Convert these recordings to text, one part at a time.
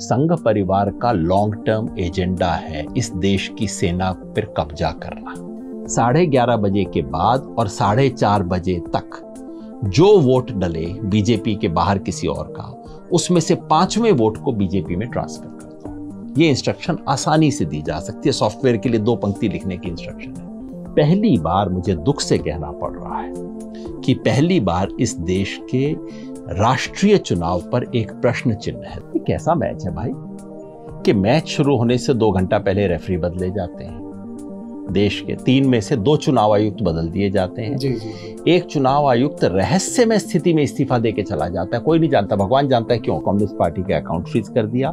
संघ परिवार का लॉन्ग टर्म एजेंडा है इस देश की सेना पर कब्जा करना साढ़े ग्यारह बजे के बाद और साढ़े चार बजे तक जो वोट डले बीजेपी के बाहर किसी और का उसमें से पांचवें वोट को बीजेपी में ट्रांसफर कर दो ये इंस्ट्रक्शन आसानी से दी जा सकती है सॉफ्टवेयर के लिए दो पंक्ति लिखने की इंस्ट्रक्शन है पहली बार मुझे दुख से कहना पड़ रहा है कि पहली बार इस देश के राष्ट्रीय चुनाव पर एक प्रश्न चिन्ह है ये कैसा मैच है भाई कि मैच शुरू होने से दो घंटा पहले रेफरी बदले जाते हैं देश के तीन में से दो चुनाव आयुक्त बदल दिए जाते हैं जी, जी, जी। एक चुनाव आयुक्त रहस्यमय स्थिति में इस्तीफा देके चला जाता है कोई नहीं जानता भगवान जानता है क्यों कम्युनिस्ट पार्टी का अकाउंट फ्रीज कर दिया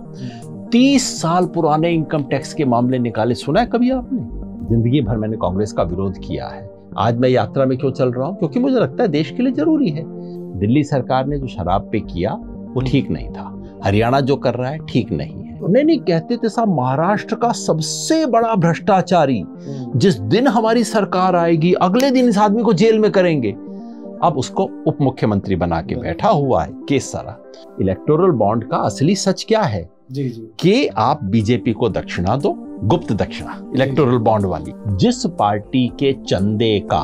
तीस साल पुराने इनकम टैक्स के मामले निकाले सुना है कभी आपने जिंदगी भर मैंने कांग्रेस का विरोध किया है आज मैं यात्रा में क्यों चल रहा हूँ क्योंकि मुझे लगता है देश के लिए जरूरी है दिल्ली सरकार ने जो शराब पे किया वो हम्म। ठीक नहीं था हरियाणा जो कर रहा है ठीक नहीं है नहीं नहीं कहते थे साहब महाराष्ट्र का सबसे बड़ा भ्रष्टाचारी हम्म। जिस दिन हमारी सरकार आएगी अगले दिन इस आदमी को जेल में करेंगे अब उसको उप मुख्यमंत्री बना के बैठा हुआ है केस सारा इलेक्टोरल बॉन्ड का असली सच क्या है जी जी कि आप बीजेपी को दक्षिणा दो गुप्त दक्षिणा इलेक्टोरल बॉन्ड वाली जिस पार्टी के चंदे का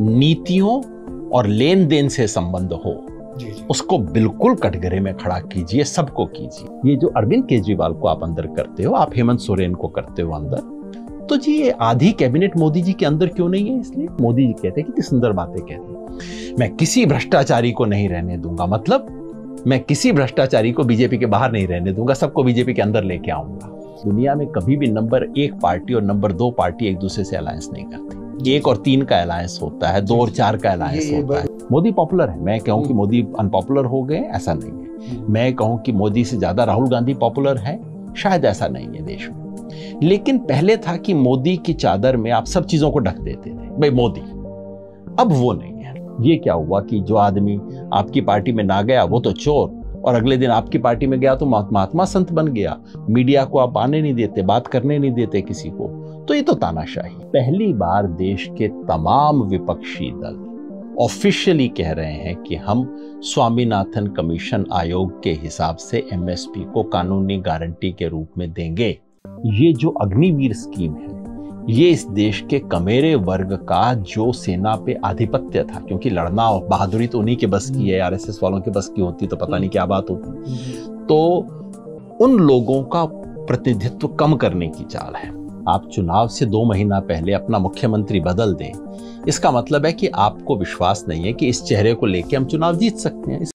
नीतियों और लेन देन से संबंध हो उसको बिल्कुल कटघरे में खड़ा कीजिए सबको कीजिए ये जो अरविंद केजरीवाल को आप अंदर करते हो आप हेमंत सोरेन को करते हो अंदर तो जी ये आधी कैबिनेट मोदी जी के अंदर क्यों नहीं है इसलिए मोदी जी कहते हैं कितनी सुंदर बातें कहते हैं मैं किसी भ्रष्टाचारी को नहीं रहने दूंगा मतलब मैं किसी भ्रष्टाचारी को बीजेपी के बाहर नहीं रहने दूंगा सबको बीजेपी के अंदर लेके आऊंगा दुनिया में कभी भी नंबर एक पार्टी और नंबर दो पार्टी एक दूसरे से अलायंस नहीं करती एक और तीन का अलायंस होता है दो और चार का अलायंस होता है मोदी पॉपुलर है मैं कहूँ कि हम्म। मोदी अनपॉपुलर हो गए ऐसा नहीं है हम्म। मैं कहूँ कि मोदी से ज़्यादा राहुल गांधी पॉपुलर है शायद ऐसा नहीं है देश में लेकिन पहले था कि मोदी की चादर में आप सब चीज़ों को ढक देते थे भाई मोदी अब वो नहीं है ये क्या हुआ कि जो आदमी आपकी पार्टी में ना गया वो तो चोर और अगले दिन आपकी पार्टी में गया तो महात्मा संत बन गया मीडिया को आप आने नहीं देते बात करने नहीं देते किसी को तो ये तो तानाशाही पहली बार देश के तमाम विपक्षी दल ऑफिशियली कह रहे हैं कि हम स्वामीनाथन कमीशन आयोग के हिसाब से एमएसपी को कानूनी गारंटी के रूप में देंगे ये जो अग्निवीर स्कीम है ये इस देश के कमेरे वर्ग का जो सेना पे आधिपत्य था क्योंकि लड़ना और बहादुरी तो उन्हीं के बस की है आरएसएस वालों के बस की होती तो पता नहीं क्या बात होती तो उन लोगों का प्रतिनिधित्व कम करने की चाल है आप चुनाव से दो महीना पहले अपना मुख्यमंत्री बदल दें इसका मतलब है कि आपको विश्वास नहीं है कि इस चेहरे को लेकर हम चुनाव जीत सकते हैं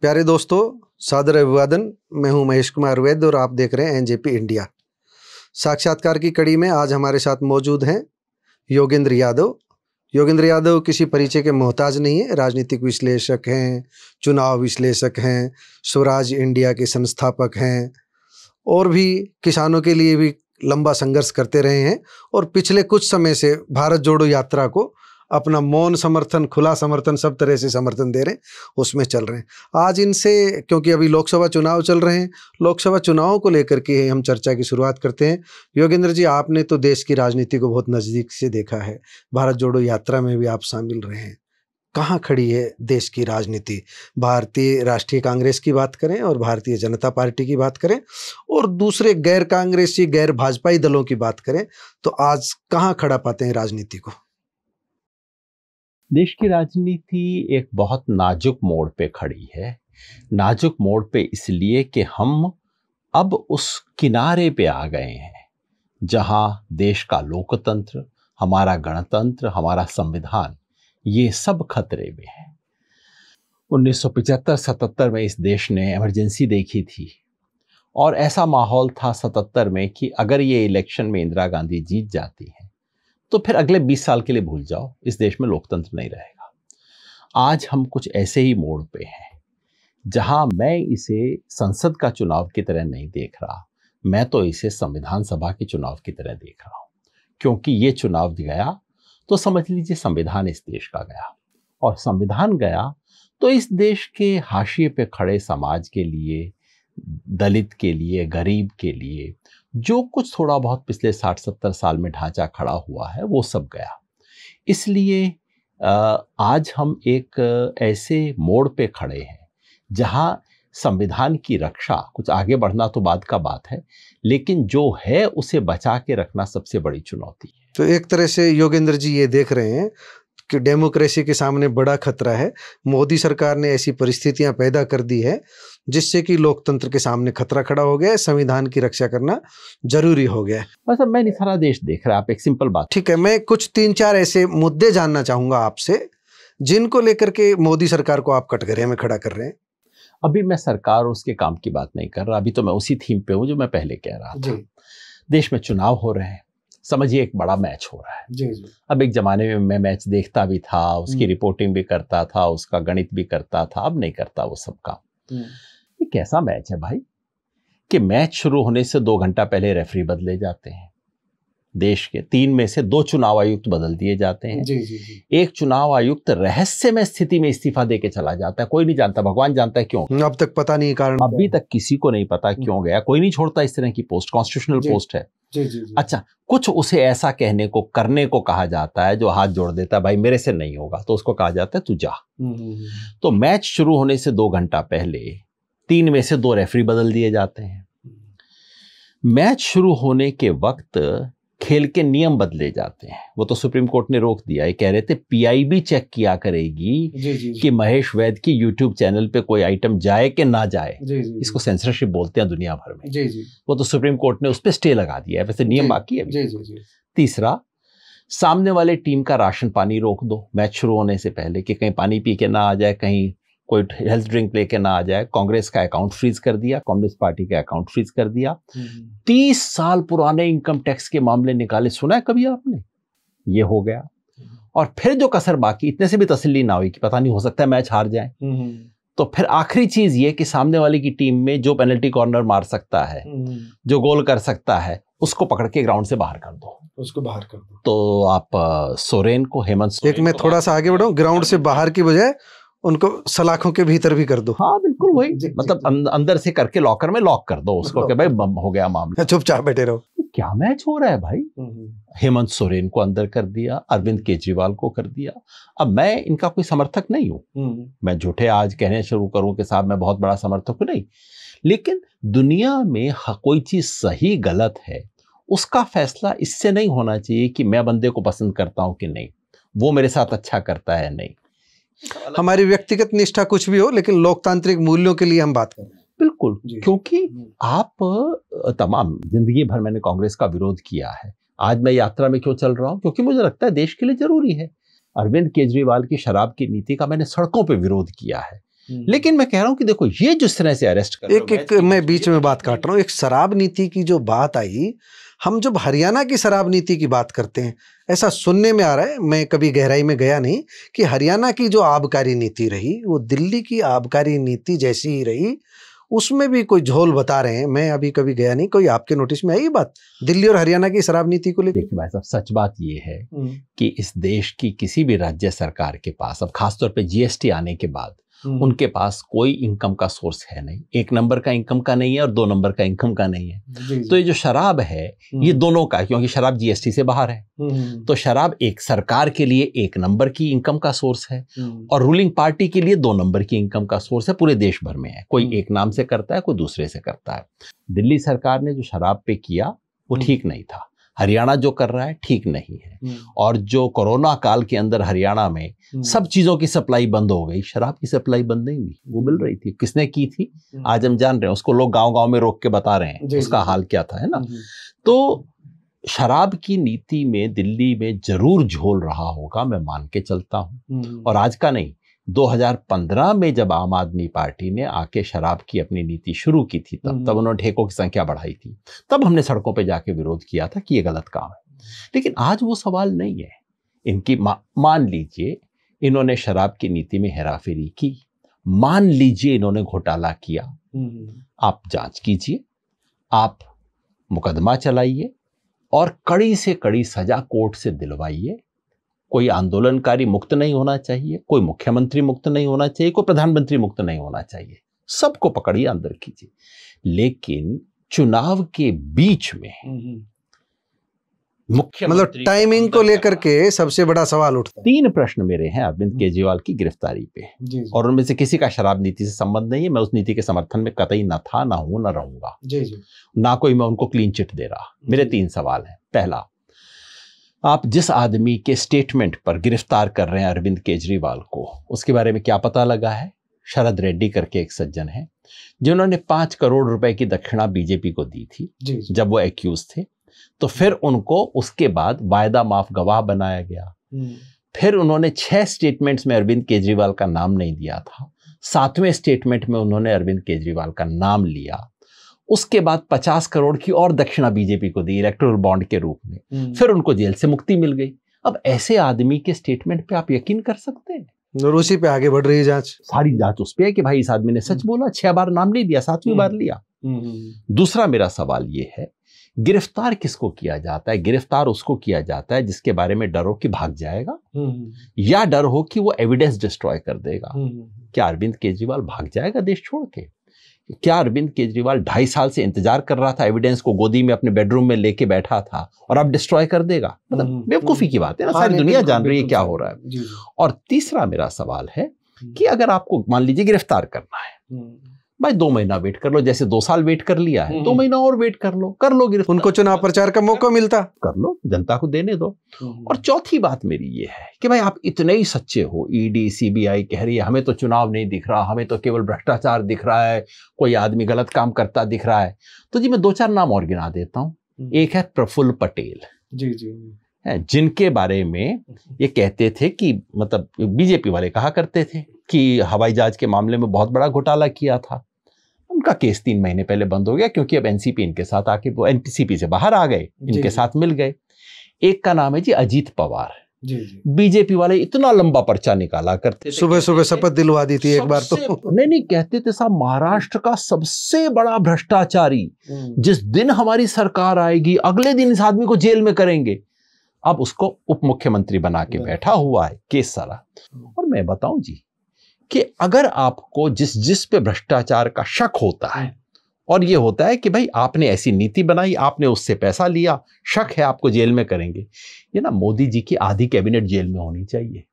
प्यारे दोस्तों सादर अभिवादन मैं हूं महेश कुमार वैद्य और आप देख रहे हैं एनजेपी इंडिया साक्षात्कार की कड़ी में आज हमारे साथ मौजूद हैं योगेंद्र यादव योगेंद्र यादव किसी परिचय के मोहताज नहीं है राजनीतिक विश्लेषक हैं चुनाव विश्लेषक हैं स्वराज इंडिया के संस्थापक हैं और भी किसानों के लिए भी लंबा संघर्ष करते रहे हैं और पिछले कुछ समय से भारत जोड़ो यात्रा को अपना मौन समर्थन खुला समर्थन सब तरह से समर्थन दे रहे हैं उसमें चल रहे हैं आज इनसे क्योंकि अभी लोकसभा चुनाव चल रहे हैं लोकसभा चुनाव को लेकर के हम चर्चा की शुरुआत करते हैं योगेंद्र जी आपने तो देश की राजनीति को बहुत नज़दीक से देखा है भारत जोड़ो यात्रा में भी आप शामिल रहे हैं कहाँ खड़ी है देश की राजनीति भारतीय राष्ट्रीय कांग्रेस की बात करें और भारतीय जनता पार्टी की बात करें और दूसरे गैर कांग्रेसी गैर भाजपाई दलों की बात करें तो आज कहाँ खड़ा पाते हैं राजनीति को देश की राजनीति एक बहुत नाजुक मोड़ पे खड़ी है नाजुक मोड़ पे इसलिए कि हम अब उस किनारे पे आ गए हैं जहां देश का लोकतंत्र हमारा गणतंत्र हमारा संविधान ये सब खतरे में है 1975-77 में इस देश ने इमरजेंसी देखी थी और ऐसा माहौल था 77 में कि अगर ये इलेक्शन में इंदिरा गांधी जीत जाती हैं तो फिर अगले 20 साल के लिए भूल जाओ इस देश में लोकतंत्र नहीं रहेगा आज हम कुछ ऐसे ही मोड़ पे हैं जहां मैं इसे संसद का चुनाव की तरह नहीं देख रहा मैं तो इसे संविधान सभा के चुनाव की तरह देख रहा हूं क्योंकि ये चुनाव गया तो समझ लीजिए संविधान इस देश का गया और संविधान गया तो इस देश के हाशिए पे खड़े समाज के लिए दलित के लिए गरीब के लिए जो कुछ थोड़ा बहुत पिछले साठ सत्तर साल में ढांचा खड़ा हुआ है वो सब गया इसलिए आज हम एक ऐसे मोड़ पे खड़े हैं जहाँ संविधान की रक्षा कुछ आगे बढ़ना तो बाद का बात है लेकिन जो है उसे बचा के रखना सबसे बड़ी चुनौती है तो एक तरह से योगेंद्र जी ये देख रहे हैं कि डेमोक्रेसी के सामने बड़ा खतरा है मोदी सरकार ने ऐसी परिस्थितियां पैदा कर दी है जिससे कि लोकतंत्र के सामने खतरा खड़ा हो गया है संविधान की रक्षा करना जरूरी हो गया है सर अच्छा, मैं सारा देश देख रहा आप एक सिंपल बात ठीक है मैं कुछ तीन चार ऐसे मुद्दे जानना चाहूंगा आपसे जिनको लेकर के मोदी सरकार को आप कटघरे में खड़ा कर रहे हैं अभी मैं सरकार और उसके काम की बात नहीं कर रहा अभी तो मैं उसी थीम पे हूँ जो मैं पहले कह रहा था देश में चुनाव हो रहे हैं समझिए एक बड़ा मैच हो रहा है जी जी अब एक ज़माने में मैं मैच देखता भी था उसकी रिपोर्टिंग हम्म। भी करता था उसका गणित भी करता था अब नहीं करता वो सब काम हम्म। ये कैसा मैच है भाई कि मैच शुरू होने से दो घंटा पहले रेफरी बदले जाते हैं देश के तीन में से दो चुनाव आयुक्त बदल दिए जाते हैं जी जी जी। एक चुनाव आयुक्त रहस्यमय स्थिति में इस्तीफा दे के चला जाता है कोई नहीं जानता भगवान जानता है क्यों हम्म, अब तक पता नहीं कारण अभी तक किसी को नहीं पता क्यों गया कोई नहीं छोड़ता इस तरह की पोस्ट कॉन्स्टिट्यूशनल पोस्ट है जी जी, जी। अच्छा कुछ उसे ऐसा कहने को करने को कहा जाता है जो हाथ जोड़ देता है भाई मेरे से नहीं होगा तो उसको कहा जाता है तू जा हम्म, हम्म, हम्म, तो मैच शुरू होने से दो घंटा पहले तीन में से दो रेफरी बदल दिए जाते हैं मैच शुरू होने के वक्त खेल के नियम बदले जाते हैं वो तो सुप्रीम कोर्ट ने रोक दिया ये कह रहे थे पीआईबी चेक किया करेगी जी, जी, कि महेश वैद की यूट्यूब चैनल पे कोई आइटम जाए कि ना जाए जी, जी, इसको सेंसरशिप बोलते हैं दुनिया भर में जी, जी, वो तो सुप्रीम कोर्ट ने उस पर स्टे लगा दिया है वैसे नियम बाकी है जी, जी, जी, तीसरा सामने वाले टीम का राशन पानी रोक दो मैच शुरू होने से पहले कि कहीं पानी पी के ना आ जाए कहीं कोई हेल्थ ड्रिंक लेके ना आ जाए कांग्रेस का अकाउंट फ्रीज कर दिया कांग्रेस पार्टी का अकाउंट फ्रीज कर दिया हम्म। तीस साल पुराने इनकम टैक्स के मामले निकाले सुना है कभी आपने ये हो गया और फिर जो कसर बाकी इतने से भी तसली ना हुई कि पता नहीं हो सकता है मैच हार जाए हम्म। तो फिर आखिरी चीज ये कि सामने वाले की टीम में जो पेनल्टी कॉर्नर मार सकता है हम्म। जो गोल कर सकता है उसको पकड़ के ग्राउंड से बाहर कर दो उसको बाहर कर दो तो आप सोरेन को हेमंत एक मैं थोड़ा सा आगे बढ़ाऊं ग्राउंड से बाहर की बजाय उनको सलाखों के भीतर भी कर दो हाँ बिल्कुल वही मतलब अं-, अंदर से करके लॉकर में लॉक कर दो उसको कि भाई बम हो गया मामला चुपचाप बैठे रहो क्या मैच हो रहा है भाई हम्म, हम्म। हेमंत सोरेन को अंदर कर दिया अरविंद केजरीवाल को कर दिया अब मैं इनका कोई समर्थक नहीं हूँ हम्म, मैं झूठे आज कहने शुरू करूँ कि साहब मैं बहुत बड़ा समर्थक नहीं लेकिन दुनिया में कोई चीज़ सही गलत है उसका फैसला इससे नहीं होना चाहिए कि मैं बंदे को पसंद करता हूँ कि नहीं वो मेरे साथ अच्छा करता है नहीं हमारी व्यक्तिगत निष्ठा कुछ भी हो लेकिन लोकतांत्रिक मूल्यों के लिए हम बात करें बिल्कुल क्योंकि हम्म। आप तमाम जिंदगी भर मैंने कांग्रेस का विरोध किया है आज मैं यात्रा में क्यों चल रहा हूँ क्योंकि मुझे लगता है देश के लिए जरूरी है अरविंद केजरीवाल की शराब की नीति का मैंने सड़कों पर विरोध किया है हम्म। लेकिन मैं कह रहा हूं कि देखो ये जिस तरह से अरेस्ट कर एक एक मैं बीच में बात काट रहा हूँ एक शराब नीति की जो बात आई हम जब हरियाणा की शराब नीति की बात करते हैं ऐसा सुनने में आ रहा है मैं कभी गहराई में गया नहीं कि हरियाणा की जो आबकारी नीति रही वो दिल्ली की आबकारी नीति जैसी ही रही उसमें भी कोई झोल बता रहे हैं मैं अभी कभी गया नहीं कोई आपके नोटिस में आई बात दिल्ली और हरियाणा की शराब नीति को लेकर भाई साहब सच बात ये है हम्म। कि इस देश की किसी भी राज्य सरकार के पास अब खासतौर पर जीएसटी आने के बाद हम्म। उनके पास कोई इनकम का सोर्स है नहीं एक नंबर का इनकम का नहीं है और दो नंबर का इनकम का नहीं है तो ये जो शराब है हम्म। ये दोनों का क्योंकि शराब जीएसटी से बाहर है हम्म, तो शराब एक सरकार के लिए एक नंबर की इनकम का सोर्स है और रूलिंग पार्टी के लिए दो नंबर की इनकम का सोर्स है पूरे देश भर में है कोई एक नाम से करता है कोई दूसरे से करता है दिल्ली सरकार ने जो शराब पे किया वो ठीक नहीं था हरियाणा जो कर रहा है ठीक नहीं है हम्म। और जो कोरोना काल के अंदर हरियाणा में हम्म। सब चीज़ों की सप्लाई बंद हो गई शराब की सप्लाई बंद नहीं हुई वो मिल रही थी किसने की थी हम्म। आज हम जान रहे हैं उसको लोग गांव गांव में रोक के बता रहे हैं उसका हाल क्या था है ना तो शराब की नीति में दिल्ली में जरूर झोल रहा होगा मैं मान के चलता हूं और आज का नहीं 2015 में जब आम आदमी पार्टी ने आके शराब की अपनी नीति शुरू की थी तब तब हम्म। उन्होंने ठेकों की संख्या बढ़ाई थी तब हमने सड़कों पे जाके विरोध किया था कि ये गलत काम है लेकिन आज वो सवाल नहीं है इनकी मा, मान लीजिए इन्होंने शराब की नीति में हेराफेरी की मान लीजिए इन्होंने घोटाला किया हम्म। आप जांच कीजिए आप मुकदमा चलाइए और कड़ी से कड़ी सजा कोर्ट से दिलवाइए कोई आंदोलनकारी मुक्त नहीं होना चाहिए कोई मुख्यमंत्री मुक्त नहीं होना चाहिए कोई प्रधानमंत्री मुक्त नहीं होना चाहिए सबको पकड़िए अंदर कीजिए लेकिन चुनाव के बीच में हम्म, हम्म। मुख्य मतलब टाइमिंग को लेकर के सबसे बड़ा सवाल उठता है तीन प्रश्न मेरे हैं अरविंद हम्म। केजरीवाल की गिरफ्तारी पे और उनमें से किसी का शराब नीति से संबंध नहीं है मैं उस नीति के समर्थन में कतई ना था ना हूं ना रहूंगा जी जी ना कोई मैं उनको क्लीन चिट दे रहा मेरे तीन सवाल हैं पहला आप जिस आदमी के स्टेटमेंट पर गिरफ्तार कर रहे हैं अरविंद केजरीवाल को उसके बारे में क्या पता लगा है शरद रेड्डी करके एक सज्जन है जिन्होंने पांच करोड़ रुपए की दक्षिणा बीजेपी को दी थी जी, जी। जब वो एक्यूज थे तो फिर उनको उसके बाद वायदा माफ गवाह बनाया गया हम्म। फिर उन्होंने छह स्टेटमेंट्स में अरविंद केजरीवाल का नाम नहीं दिया था सातवें स्टेटमेंट में उन्होंने अरविंद केजरीवाल का नाम लिया उसके बाद पचास करोड़ की और दक्षिणा बीजेपी को दी इलेक्ट्रोल बॉन्ड के रूप में हम्म। फिर उनको जेल से मुक्ति मिल गई अब ऐसे आदमी के स्टेटमेंट पे आप यकीन कर सकते हैं उसी पे आगे बढ़ रही जांच सारी जांच उस पर है कि भाई इस आदमी ने सच हम्म। बोला छह बार नाम नहीं दिया सातवीं बार हम्म। लिया दूसरा मेरा सवाल ये है गिरफ्तार किसको किया जाता है गिरफ्तार उसको किया जाता है जिसके बारे में डर हो कि भाग जाएगा या डर हो कि वो एविडेंस डिस्ट्रॉय कर देगा क्या अरविंद केजरीवाल भाग जाएगा देश छोड़ के क्या अरविंद केजरीवाल ढाई साल से इंतजार कर रहा था एविडेंस को गोदी में अपने बेडरूम में लेके बैठा था और अब डिस्ट्रॉय कर देगा मतलब हम्म, बेवकूफ़ी हम्म। की बात है ना हाँ, सारी दुनिया जान रही है क्या हो रहा है और तीसरा मेरा सवाल है हम्म। कि अगर आपको मान लीजिए गिरफ्तार करना है भाई दो महीना वेट कर लो जैसे दो साल वेट कर लिया है हम्म, दो हम्म। महीना और वेट कर लो कर लो गिरफ्तार उनको चुनाव प्रचार का मौका मिलता कर लो जनता को देने दो हम्म, और चौथी बात मेरी ये है कि भाई आप इतने ही सच्चे हो ईडी e सीबीआई कह रही है हमें तो चुनाव नहीं दिख रहा हमें तो केवल भ्रष्टाचार दिख रहा है कोई आदमी गलत काम करता दिख रहा है तो जी मैं दो चार नाम और गिना देता हूँ एक है प्रफुल्ल पटेल जी जी जिनके बारे में ये कहते थे कि मतलब बीजेपी वाले कहा करते थे कि हवाई जहाज के मामले में बहुत बड़ा घोटाला किया था उनका केस तीन महीने पहले बंद हो गया क्योंकि अब एनसीपी इनके साथ आके वो एनसीपी से बाहर आ गए इनके साथ मिल गए एक का नाम है जी अजीत पवार बीजेपी वाले इतना लंबा पर्चा निकाला करते सुबह सुबह शपथ दिलवा दी थी एक बार तो नहीं नहीं कहते थे साहब महाराष्ट्र का सबसे बड़ा भ्रष्टाचारी हम्म। जिस दिन हमारी सरकार आएगी अगले दिन इस आदमी को जेल में करेंगे अब उसको उप मुख्यमंत्री बना के बैठा हुआ है केस सारा और मैं बताऊं जी कि अगर आपको जिस जिस पे भ्रष्टाचार का शक होता है और ये होता है कि भाई आपने ऐसी नीति बनाई आपने उससे पैसा लिया शक है आपको जेल में करेंगे ये ना मोदी जी की आधी कैबिनेट जेल में होनी चाहिए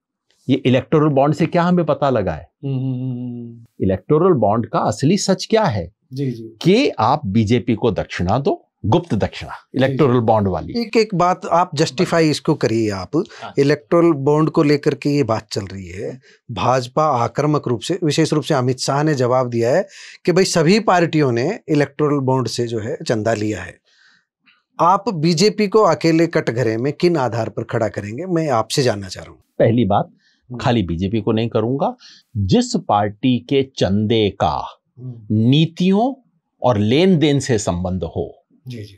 ये इलेक्टोरल बॉन्ड से क्या हमें पता लगा है हम्म, हम्म, हम्म, इलेक्टोरल बॉन्ड का असली सच क्या है जी जी कि आप बीजेपी को दक्षिणा दो गुप्त दक्षिणा इलेक्टोरल बॉन्ड वाली एक एक बात आप जस्टिफाई हाँ। इसको करिए आप इलेक्टोरल हाँ। बॉन्ड को लेकर के ये बात चल रही है भाजपा आक्रामक रूप से विशेष रूप से अमित शाह ने जवाब दिया है कि भाई सभी पार्टियों ने इलेक्टोरल बॉन्ड से जो है चंदा लिया है आप बीजेपी को अकेले कटघरे में किन आधार पर खड़ा करेंगे मैं आपसे जानना चाह रहा हूँ पहली बात हम्म। खाली बीजेपी को नहीं करूंगा जिस पार्टी के चंदे का हम्म। नीतियों और लेन देन से संबंध हो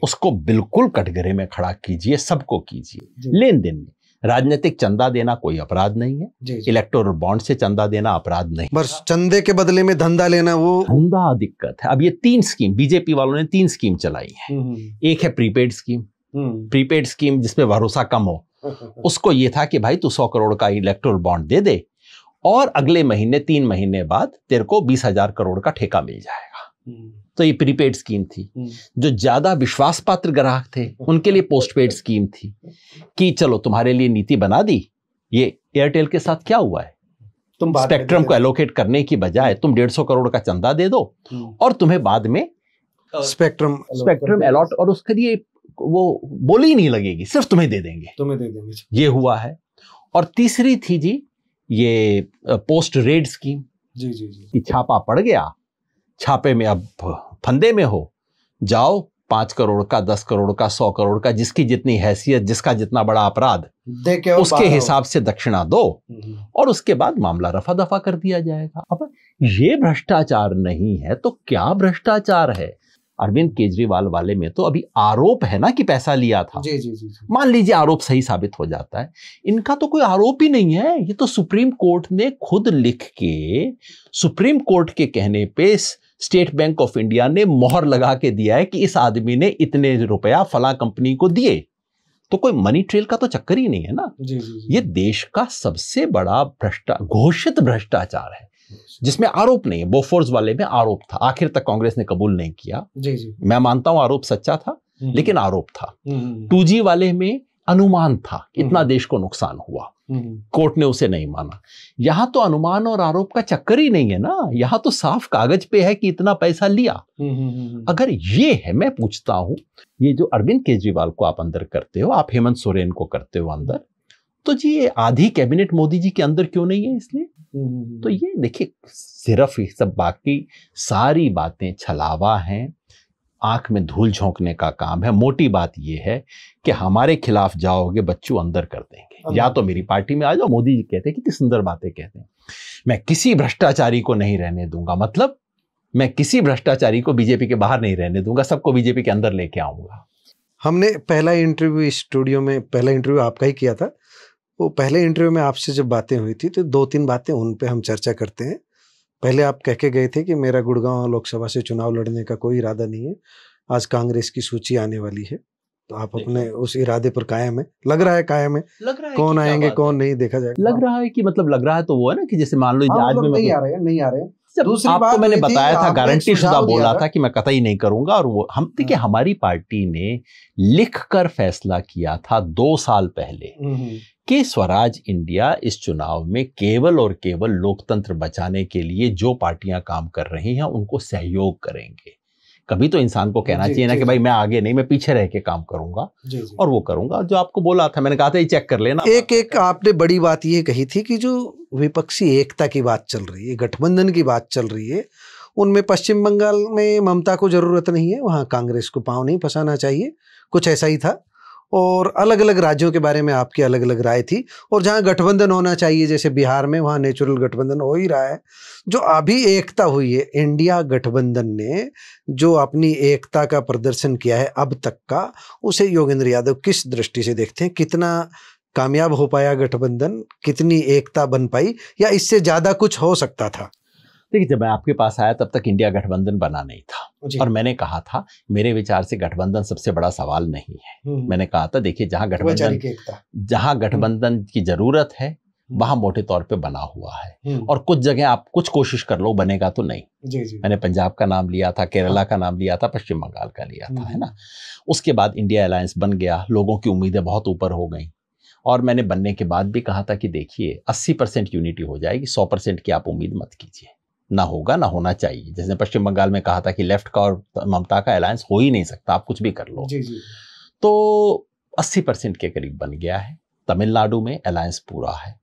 उसको बिल्कुल कटघरे में खड़ा कीजिए सबको कीजिए लेन देन में राजनीतिक चंदा देना कोई अपराध नहीं है इलेक्टोरल बॉन्ड से चंदा देना अपराध नहीं बस चंदे के बदले में धंधा लेना वो धंधा दिक्कत है अब ये तीन स्कीम बीजेपी वालों ने तीन स्कीम चलाई है हम्म, हम्म। एक है प्रीपेड स्कीम हम्म। प्रीपेड स्कीम जिसपे भरोसा कम हो उसको ये था कि भाई तू सौ करोड़ का इलेक्ट्रोल बॉन्ड दे दे और अगले महीने तीन महीने बाद तेरे को बीस हजार करोड़ का ठेका मिल जाएगा तो ये प्रीपेड स्कीम थी हम्म। जो ज़्यादा विश्वास पात्र ग्राहक थे उनके लिए पोस्टपेड स्कीम थी कि चलो तुम्हारे लिए नीति बना दी ये एयरटेल के साथ क्या हुआ है तुम स्पेक्ट्रम को एलोकेट करने की बजाय तुम डेढ़ सौ करोड़ का चंदा दे दो हम्म। और तुम्हें बाद में स्पेक्ट्रम स्पेक्ट्रम अलॉट और उसके लिए वो बोली नहीं लगेगी सिर्फ तुम्हें दे देंगे तुम्हें दे देंगे ये हुआ है और तीसरी थी जी ये पोस्ट रेड स्कीम जी जी जी छापा पड़ गया छापे में अब फंदे में हो जाओ पांच करोड़ का दस करोड़ का सौ करोड़ का जिसकी जितनी हैसियत जिसका जितना बड़ा अपराध देखे उसके हिसाब से दक्षिणा दो हम्म। और उसके बाद मामला रफा दफा कर दिया जाएगा अब ये भ्रष्टाचार नहीं है तो क्या भ्रष्टाचार है अरविंद केजरीवाल वाले में तो अभी आरोप है ना कि पैसा लिया था जी जी जी, जी। मान लीजिए आरोप सही साबित हो जाता है इनका तो कोई आरोप ही नहीं है ये तो सुप्रीम कोर्ट ने खुद लिख के सुप्रीम कोर्ट के कहने पे स्टेट बैंक ऑफ इंडिया ने मोहर लगा के दिया है कि इस आदमी ने इतने रुपया फला कंपनी को दिए तो कोई मनी ट्रेल का तो चक्कर ही नहीं है ना जी, जी, जी। ये देश का सबसे बड़ा भ्रष्टा घोषित भ्रष्टाचार है जिसमें आरोप नहीं है बोफोर्स वाले में आरोप था आखिर तक कांग्रेस ने कबूल नहीं किया जी, जी। मैं मानता हूं आरोप सच्चा था हम्म। लेकिन आरोप था हम्म, हम्म, टू वाले में अनुमान था इतना हम्म। देश को नुकसान हुआ हम्म। कोर्ट ने उसे नहीं माना यहां तो अनुमान और आरोप का चक्कर ही नहीं है ना यहां तो साफ कागज पे है कि इतना पैसा लिया हम्म, अगर ये है मैं पूछता हूं ये जो अरविंद केजरीवाल को आप अंदर करते हो आप हेमंत सोरेन को करते हो अंदर तो जी ये आधी कैबिनेट मोदी जी के अंदर क्यों नहीं है इसलिए तो ये देखिए सिर्फ सब बाकी सारी बातें छलावा हैं आंख में धूल झोंकने का काम है मोटी बात यह है कि हमारे खिलाफ जाओगे बच्चू अंदर कर देंगे या तो मेरी पार्टी में आ जाओ मोदी जी कहते हैं कितनी सुंदर बातें कहते हैं मैं किसी भ्रष्टाचारी को नहीं रहने दूंगा मतलब मैं किसी भ्रष्टाचारी को बीजेपी के बाहर नहीं रहने दूंगा सबको बीजेपी के अंदर लेके आऊंगा हमने पहला इंटरव्यू स्टूडियो में पहला इंटरव्यू आपका ही किया था वो पहले इंटरव्यू में आपसे जब बातें हुई थी तो दो तीन बातें उन पर हम चर्चा करते हैं पहले आप कह के गए थे कि मेरा गुड़गांव लोकसभा से चुनाव लड़ने का कोई इरादा नहीं है आज कांग्रेस की सूची आने वाली है तो आप अपने उस इरादे पर कायम है लग रहा है कायम है लग रहा है कौन आएंगे कौन नहीं देखा जाएगा लग रहा है कि मतलब लग रहा है तो वो है ना कि जैसे मान लो हाँ, आज में मतलब नहीं मतलब आ रहे हैं नहीं आ रहे हैं दूसरी आपको तो बात मैंने बताया था गारंटी शुदा बोला था कि मैं कतई नहीं करूंगा और वो हम हाँ। देखिए हमारी पार्टी ने लिख कर फैसला किया था दो साल पहले हम्म, हम्म। कि स्वराज इंडिया इस चुनाव में केवल और केवल लोकतंत्र बचाने के लिए जो पार्टियां काम कर रही हैं उनको सहयोग करेंगे कभी तो इंसान को कहना चाहिए ना कि भाई मैं आगे नहीं मैं पीछे रह के काम करूंगा जी, जी, और वो करूंगा जो आपको बोला था मैंने कहा था ये चेक कर लेना एक एक आपने बड़ी बात ये कही थी कि जो विपक्षी एकता की बात चल रही है गठबंधन की बात चल रही है उनमें पश्चिम बंगाल में ममता को जरूरत नहीं है वहाँ कांग्रेस को पाँव नहीं फंसाना चाहिए कुछ ऐसा ही था और अलग अलग राज्यों के बारे में आपकी अलग अलग राय थी और जहाँ गठबंधन होना चाहिए जैसे बिहार में वहाँ नेचुरल गठबंधन हो ही रहा है जो अभी एकता हुई है इंडिया गठबंधन ने जो अपनी एकता का प्रदर्शन किया है अब तक का उसे योगेंद्र यादव किस दृष्टि से देखते हैं कितना कामयाब हो पाया गठबंधन कितनी एकता बन पाई या इससे ज़्यादा कुछ हो सकता था देखिए जब मैं आपके पास आया तब तक इंडिया गठबंधन बना नहीं था और मैंने कहा था मेरे विचार से गठबंधन सबसे बड़ा सवाल नहीं है हम्म, हम्म। मैंने कहा था देखिए जहां गठबंधन जहां हम्म। गठबंधन की जरूरत है वहां मोटे तौर पे बना हुआ है और कुछ जगह आप कुछ कोशिश कर लो बनेगा तो नहीं जी जी मैंने पंजाब का नाम लिया था केरला हाँ। का नाम लिया था पश्चिम बंगाल का लिया था है ना उसके बाद इंडिया अलायंस बन गया लोगों की उम्मीदें बहुत ऊपर हो गई और मैंने बनने के बाद भी कहा था कि देखिए 80 परसेंट यूनिटी हो जाएगी 100 परसेंट की आप उम्मीद मत कीजिए ना होगा ना होना चाहिए जिसने पश्चिम बंगाल में कहा था कि लेफ्ट का और ममता का अलायंस हो ही नहीं सकता आप कुछ भी कर लो जी जी तो 80 परसेंट के करीब बन गया है तमिलनाडु में अलायंस पूरा है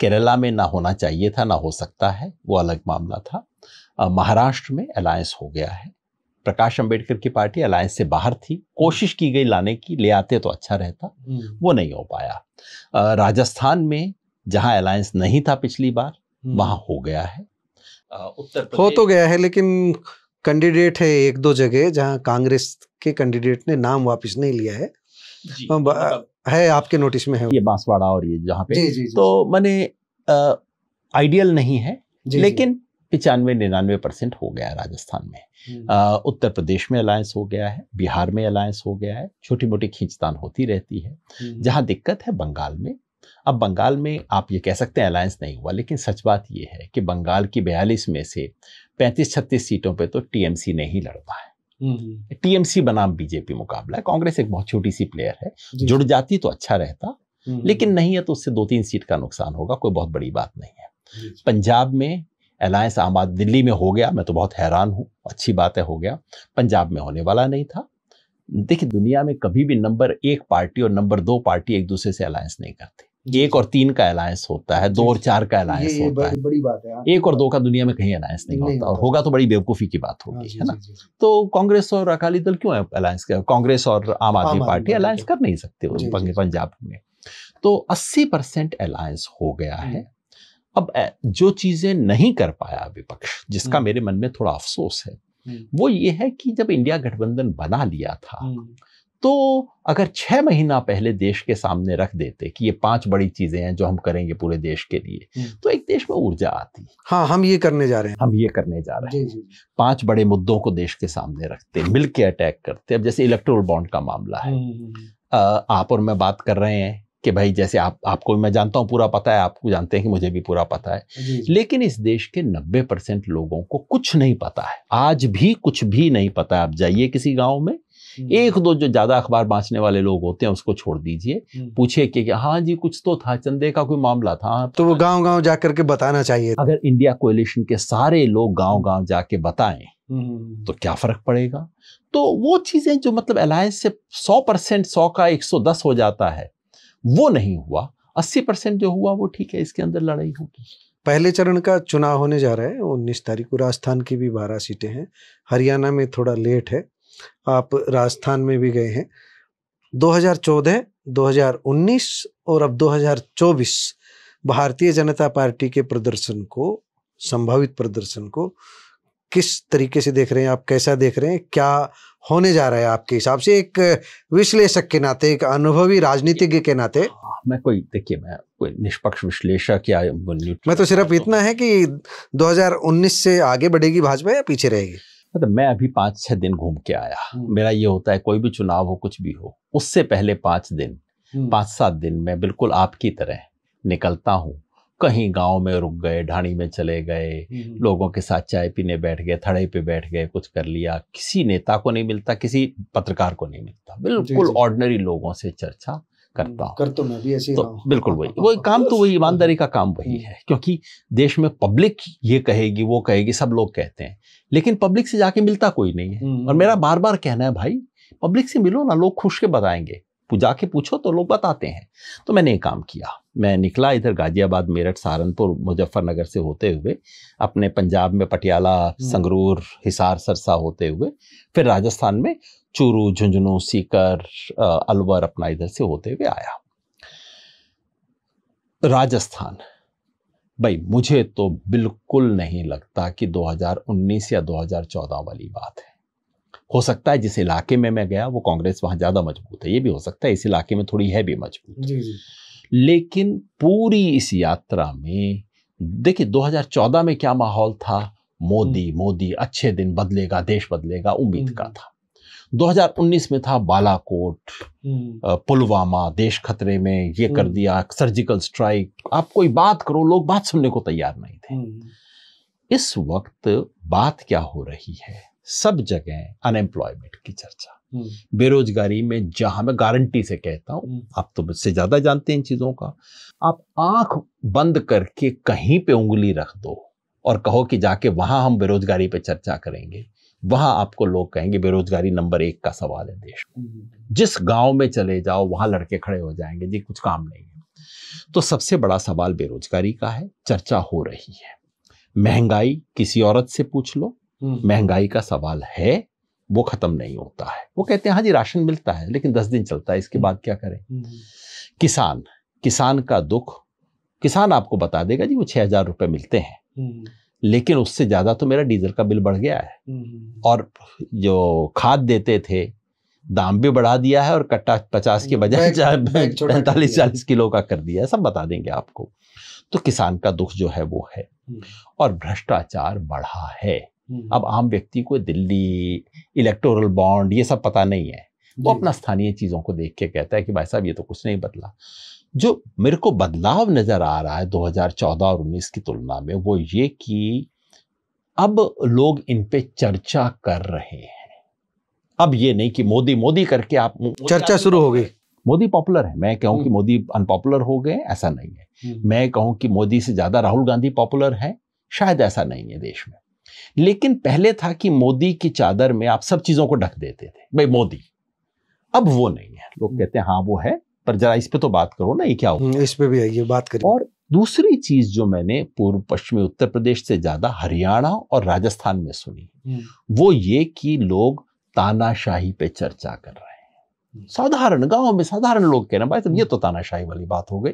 केरला में ना होना चाहिए था ना हो सकता है वो अलग मामला था महाराष्ट्र में अलायंस हो गया है प्रकाश अंबेडकर की पार्टी अलायंस से बाहर थी कोशिश की गई लाने की ले आते तो अच्छा रहता हम्म। वो नहीं हो पाया राजस्थान में जहां अलायंस नहीं था पिछली बार हम्म। वहां हो गया है उत्तर हो तो गया है लेकिन कैंडिडेट है एक दो जगह जहां कांग्रेस के कैंडिडेट ने नाम वापस नहीं लिया है तो है आपके नोटिस में है ये बांसवाड़ा और ये जहाँ पे जी, जी, जी, तो मैंने आइडियल नहीं है लेकिन पिचानवे निन्यानवे परसेंट हो गया है राजस्थान में आ, हम्म। उत्तर प्रदेश में अलायंस हो गया है बिहार में अलायंस हो गया है छोटी मोटी खींचतान होती रहती है हम्म। जहाँ दिक्कत है बंगाल में अब बंगाल में आप ये कह सकते हैं अलायंस नहीं हुआ लेकिन सच बात यह है कि बंगाल की बयालीस में से पैंतीस छत्तीस सीटों पर तो टीएमसी ने ही लड़ पाए हम्म। टीएमसी बनाम बीजेपी मुकाबला कांग्रेस एक बहुत छोटी सी प्लेयर है जुड़ जाती तो अच्छा रहता हम्म। लेकिन नहीं है तो उससे दो तीन सीट का नुकसान होगा कोई बहुत बड़ी बात नहीं है पंजाब में अलायंस आम आदमी दिल्ली में हो गया मैं तो बहुत हैरान हूँ अच्छी बात है हो गया पंजाब में होने वाला नहीं था देखिए दुनिया में कभी भी नंबर एक पार्टी और नंबर दो पार्टी एक दूसरे से अलायंस नहीं करती एक और तीन का अलायंस होता है दो और चार का अलायंस होता बड़, है बड़ी बात है हाँ। एक और दो का दुनिया में कहीं अलायंस नहीं, नहीं होता और होगा तो बड़ी बेवकूफ़ी की बात होगी हाँ, है ना जी, जी। तो कांग्रेस और अकाली दल क्यों अलायंस कर कांग्रेस और आम आदमी पार्टी अलायंस कर नहीं सकते पंजाब में तो अस्सी परसेंट अलायंस हो गया है हम्म। अब जो चीज़ें नहीं कर पाया विपक्ष जिसका हम्म। मेरे मन में थोड़ा अफसोस है हम्म। वो ये है कि जब इंडिया गठबंधन बना लिया था तो अगर छह महीना पहले देश के सामने रख देते कि ये पांच बड़ी चीज़ें हैं जो हम करेंगे पूरे देश के लिए हम्म। तो एक देश में ऊर्जा आती हाँ हम ये करने जा रहे हैं हम ये करने जा रहे हैं पांच बड़े मुद्दों को देश के सामने रखते मिल के अटैक करते अब जैसे इलेक्ट्रोल बॉन्ड का मामला है हम्म, हम्म, आप और मैं बात कर रहे हैं कि भाई जैसे आप आपको मैं जानता हूँ पूरा पता है आपको जानते हैं कि मुझे भी पूरा पता है लेकिन इस देश के 90 परसेंट लोगों को कुछ नहीं पता है आज भी कुछ भी नहीं पता है आप जाइए किसी गांव में हम्म। एक दो जो ज़्यादा अखबार बांचने वाले लोग होते हैं उसको छोड़ दीजिए हम्म। पूछे कि हाँ जी कुछ तो था चंदे का कोई मामला था तो वो गांव गांव जा के बताना चाहिए अगर इंडिया कोलिशन के सारे लोग गांव गांव जाके बताएं हम्म, तो क्या फ़र्क पड़ेगा तो वो चीज़ें जो मतलब अलायंस से सौ परसेंट सौ का एक सौ दस हो जाता है वो नहीं हुआ अस्सी परसेंट जो हुआ वो ठीक है इसके अंदर लड़ाई होगी पहले चरण का चुनाव होने जा रहा है उन्नीस तारीख को राजस्थान की भी बारह सीटें हैं हरियाणा में थोड़ा लेट है आप राजस्थान में भी गए हैं 2014, 2019 और अब 2024 भारतीय जनता पार्टी के प्रदर्शन को संभावित प्रदर्शन को किस तरीके से देख रहे हैं आप कैसा देख रहे हैं क्या होने जा रहा है आपके हिसाब से एक विश्लेषक के नाते एक अनुभवी राजनीतिज्ञ के नाते हाँ, मैं कोई देखिए मैं कोई निष्पक्ष विश्लेषक या मैं मतलब तो सिर्फ इतना है कि 2019 से आगे बढ़ेगी भाजपा या पीछे रहेगी मतलब मैं अभी पाँच छः दिन घूम के आया हम्म। मेरा ये होता है कोई भी चुनाव हो कुछ भी हो उससे पहले पाँच दिन हम्म। पाँच सात दिन मैं बिल्कुल आपकी तरह निकलता हूँ कहीं गांव में रुक गए ढाणी में चले गए हम्म। लोगों के साथ चाय पीने बैठ गए थड़े पे बैठ गए कुछ कर लिया किसी नेता को नहीं मिलता किसी पत्रकार को नहीं मिलता बिल्कुल ऑर्डनरी लोगों से चर्चा करता हूँ कर तो मैं भी ऐसे तो बिल्कुल वही वही काम तो वही ईमानदारी का काम वही हम्म। है क्योंकि देश में पब्लिक ये कहेगी वो कहेगी सब लोग कहते हैं लेकिन पब्लिक से जाके मिलता कोई नहीं है हम्म। और मेरा बार बार कहना है भाई पब्लिक से मिलो ना लोग खुश के बताएंगे जाके पूछो तो लोग बताते हैं तो मैंने एक काम किया मैं निकला इधर गाजियाबाद मेरठ सहारनपुर मुजफ्फरनगर से होते हुए अपने पंजाब में पटियाला हम्म। संगरूर हिसार सरसा होते हुए फिर राजस्थान में चूरू झुंझुनू सीकर अलवर अपना इधर से होते हुए आया राजस्थान भाई मुझे तो बिल्कुल नहीं लगता कि 2019 या 2014 वाली बात है हो सकता है जिस इलाके में मैं गया वो कांग्रेस वहां ज़्यादा मजबूत है ये भी हो सकता है इस इलाके में थोड़ी है भी मजबूत लेकिन पूरी इस यात्रा में देखिए 2014 में क्या माहौल था मोदी हम्म। मोदी अच्छे दिन बदलेगा देश बदलेगा उम्मीद हम्म। का था 2019 में था बालाकोट हम्म। पुलवामा देश खतरे में ये कर दिया सर्जिकल स्ट्राइक आप कोई बात करो लोग बात सुनने को तैयार नहीं थे इस वक्त बात क्या हो रही है सब जगह अनएम्प्लॉयमेंट की चर्चा हम्म। बेरोजगारी में जहां मैं गारंटी से कहता हूं हम्म। आप तो मुझसे ज्यादा जानते हैं इन चीजों का आप आंख बंद करके कहीं पे उंगली रख दो और कहो कि जाके वहां हम बेरोजगारी पे चर्चा करेंगे वहां आपको लोग कहेंगे बेरोजगारी नंबर एक का सवाल है देश हम्म, जिस गांव में चले जाओ वहां लड़के खड़े हो जाएंगे जी कुछ काम नहीं है तो सबसे बड़ा सवाल बेरोजगारी का है चर्चा हो रही है महंगाई किसी औरत से पूछ लो हम्म। महंगाई का सवाल है वो खत्म नहीं होता है वो कहते हैं हाँ जी राशन मिलता है लेकिन दस दिन चलता है इसके हम्म। बाद क्या करें हम्म। किसान किसान का दुख किसान आपको बता देगा जी वो छह हजार रुपए मिलते हैं लेकिन उससे ज़्यादा तो मेरा डीजल का बिल बढ़ गया है और जो खाद देते थे दाम भी बढ़ा दिया है और कट्टा पचास के बजाय पैंतालीस चालीस किलो का कर दिया है सब बता देंगे आपको तो किसान का दुख जो है वो है और भ्रष्टाचार बढ़ा है अब हम्म। आम व्यक्ति को दिल्ली इलेक्टोरल बॉन्ड ये सब पता नहीं है वो अपना स्थानीय चीज़ों को देख के कहता है कि भाई साहब ये तो कुछ नहीं बदला जो मेरे को बदलाव नज़र आ रहा है 2014 और 19 की तुलना में वो ये कि अब लोग इन पे चर्चा कर रहे हैं अब ये नहीं कि मोदी मोदी करके आप चर्चा शुरू हो गई मोदी पॉपुलर है मैं कहूँ कि हम्म। मोदी अनपॉपुलर हो गए ऐसा नहीं है हम्म। मैं कहूं कि मोदी से ज़्यादा राहुल गांधी पॉपुलर है शायद ऐसा नहीं है देश में लेकिन पहले था कि मोदी की चादर में आप सब चीज़ों को ढक देते थे भाई मोदी अब वो नहीं है लोग हम्म। कहते हैं हाँ वो है पर जरा इस पे तो बात करो ना ये क्या होगा हम्म, इस पे भी आइए बात करें और दूसरी चीज जो मैंने पूर्व पश्चिमी उत्तर प्रदेश से ज्यादा हरियाणा और राजस्थान में सुनी हम्म। वो ये कि लोग तानाशाही पे चर्चा कर रहे हैं साधारण गांव में साधारण लोग कह रहे हैं भाई तब ये तो तानाशाही वाली बात हो गई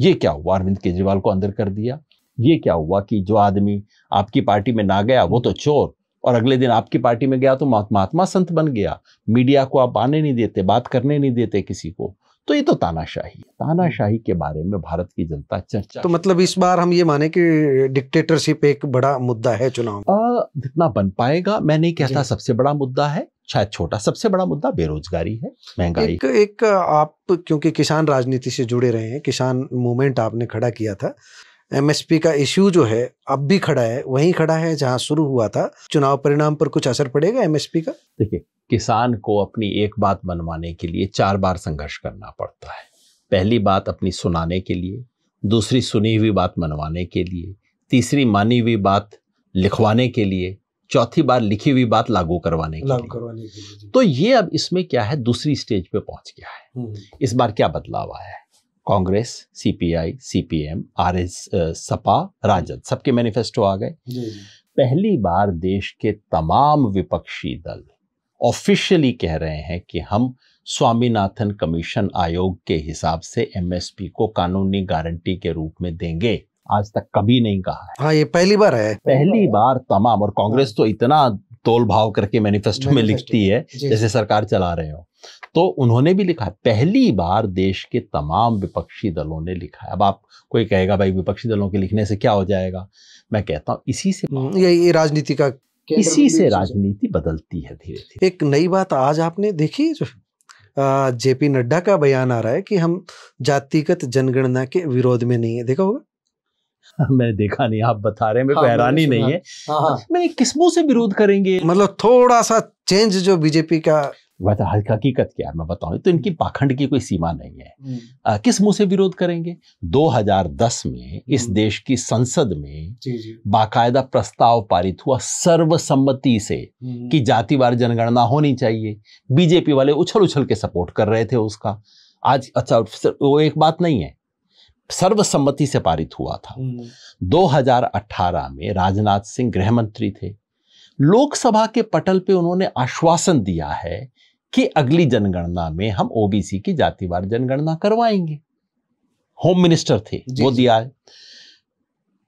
ये क्या हुआ अरविंद केजरीवाल को अंदर कर दिया ये क्या हुआ कि जो आदमी आपकी पार्टी में ना गया वो तो चोर और अगले दिन आपकी पार्टी में गया तो महात्मा संत बन गया मीडिया को आप आने नहीं देते बात करने नहीं देते किसी को तो ये तो तानाशाही तानाशाही के बारे में भारत की जनता चर्चा तो मतलब इस बार हम ये माने कि डिक्टेटरशिप एक बड़ा मुद्दा है चुनाव जितना बन पाएगा मैं नहीं कहता सबसे बड़ा मुद्दा है शायद छोटा सबसे बड़ा मुद्दा बेरोजगारी है महंगाई एक, एक आप क्योंकि किसान राजनीति से जुड़े रहे हैं किसान मूवमेंट आपने खड़ा किया था एमएसपी का इश्यू जो है अब भी खड़ा है वही खड़ा है जहां शुरू हुआ था चुनाव परिणाम पर कुछ असर पड़ेगा एमएसपी का देखिए किसान को अपनी एक बात मनवाने के लिए चार बार संघर्ष करना पड़ता है पहली बात अपनी सुनाने के लिए दूसरी सुनी हुई बात मनवाने के लिए तीसरी मानी हुई बात लिखवाने के लिए चौथी बार लिखी हुई बात लागू करवाने की लागू करवाने तो ये अब इसमें क्या है दूसरी स्टेज पे पहुंच गया है हम्म। इस बार क्या बदलाव आया है Congress CPI CPM R S सपा राजद सबके मैनिफेस्टो आ गए पहली बार देश के तमाम विपक्षी दल ऑफिशियली कह रहे हैं कि हम स्वामीनाथन कमीशन आयोग के हिसाब से एमएसपी को कानूनी गारंटी के रूप में देंगे आज तक कभी नहीं कहा है हाँ ये पहली बार है पहली बार तमाम और कांग्रेस हाँ। तो इतना तोल भाव करके मैनिफेस्टो में लिखती है जैसे सरकार चला रहे हो तो उन्होंने भी लिखा है पहली बार देश के तमाम विपक्षी दलों ने लिखा है अब आप कोई कहेगा भाई विपक्षी दलों के लिखने से क्या हो जाएगा मैं कहता हूँ इसी से हम्म, ये राजनीति का इसी से राजनीति बदलती है धीरे धीरे एक नई बात आज आपने देखी जो जेपी नड्डा का बयान आ रहा है कि हम जातिगत जनगणना के विरोध में नहीं है देखा होगा मैंने देखा नहीं आप बता रहे हैं हाँ, हैरानी नहीं है हाँ, हाँ। मैंने किस्मों से विरोध करेंगे मतलब थोड़ा सा चेंज जो बीजेपी का तो हकीकत क्या है मैं बताऊं तो इनकी पाखंड की कोई सीमा नहीं है हम्म। आ, किस मुंह से विरोध करेंगे 2010 में इस हम्म। देश की संसद में बाकायदा प्रस्ताव पारित हुआ सर्वसम्मति से हम्म। कि जातिवार जनगणना होनी चाहिए बीजेपी वाले उछल उछल के सपोर्ट कर रहे थे उसका आज अच्छा वो एक बात नहीं है सर्वसम्मति से पारित हुआ था 2018 हम्म। में राजनाथ सिंह गृह मंत्री थे लोकसभा के पटल पे उन्होंने आश्वासन दिया है कि अगली जनगणना में हम ओबीसी की जातिवार जनगणना करवाएंगे होम मिनिस्टर थे वो दिया